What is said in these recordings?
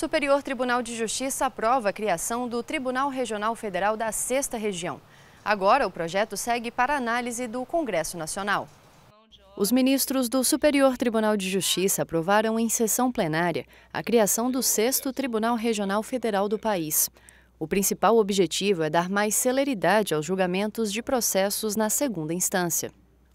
Superior Tribunal de Justiça aprova a criação do Tribunal Regional Federal da Sexta Região. Agora, o projeto segue para análise do Congresso Nacional. Os ministros do Superior Tribunal de Justiça aprovaram em sessão plenária a criação do sexto Tribunal Regional Federal do país. O principal objetivo é dar mais celeridade aos julgamentos de processos na segunda instância.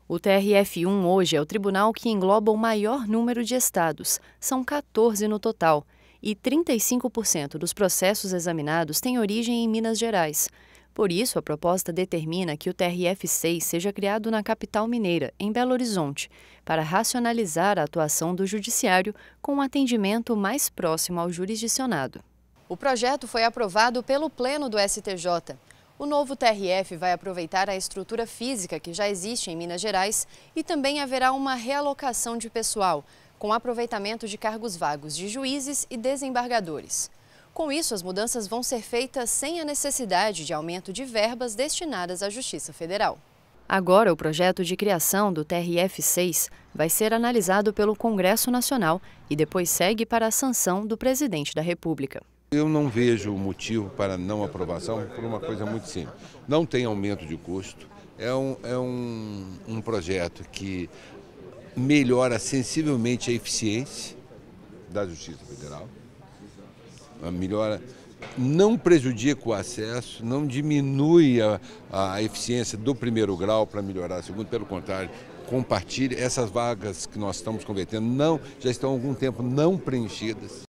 O TRF1 hoje é o tribunal que engloba o maior número de estados, são 14 no total, e 35% dos processos examinados têm origem em Minas Gerais. Por isso, a proposta determina que o TRF-6 seja criado na capital mineira, em Belo Horizonte, para racionalizar a atuação do Judiciário com um atendimento mais próximo ao jurisdicionado. O projeto foi aprovado pelo Pleno do STJ. O novo TRF vai aproveitar a estrutura física que já existe em Minas Gerais e também haverá uma realocação de pessoal com aproveitamento de cargos vagos de juízes e desembargadores. Com isso, as mudanças vão ser feitas sem a necessidade de aumento de verbas destinadas à Justiça Federal. Agora, o projeto de criação do TRF-6 vai ser analisado pelo Congresso Nacional e depois segue para a sanção do presidente da República. Eu não vejo motivo para não aprovação por uma coisa muito simples. Não tem aumento de custo. É um, é um, um projeto que melhora sensivelmente a eficiência da Justiça Federal, melhora, não prejudica o acesso, não diminui a, a eficiência do primeiro grau para melhorar o segundo, pelo contrário, compartilhe essas vagas que nós estamos convertendo, não já estão há algum tempo não preenchidas